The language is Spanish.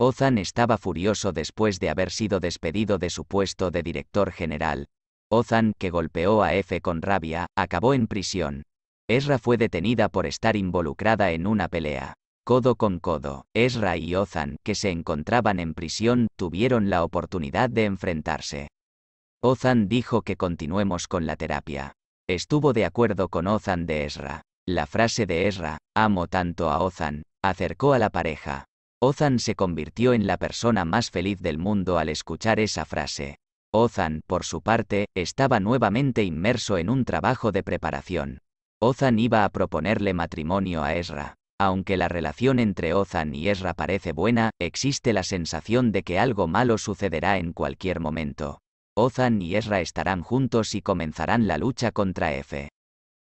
Ozan estaba furioso después de haber sido despedido de su puesto de director general. Ozan, que golpeó a F con rabia, acabó en prisión. Ezra fue detenida por estar involucrada en una pelea. Codo con codo, Ezra y Ozan, que se encontraban en prisión, tuvieron la oportunidad de enfrentarse. Ozan dijo que continuemos con la terapia. Estuvo de acuerdo con Ozan de Ezra. La frase de Ezra, amo tanto a Ozan, acercó a la pareja. Ozan se convirtió en la persona más feliz del mundo al escuchar esa frase. Ozan, por su parte, estaba nuevamente inmerso en un trabajo de preparación. Ozan iba a proponerle matrimonio a Ezra. Aunque la relación entre Ozan y Ezra parece buena, existe la sensación de que algo malo sucederá en cualquier momento. Ozan y Ezra estarán juntos y comenzarán la lucha contra Efe.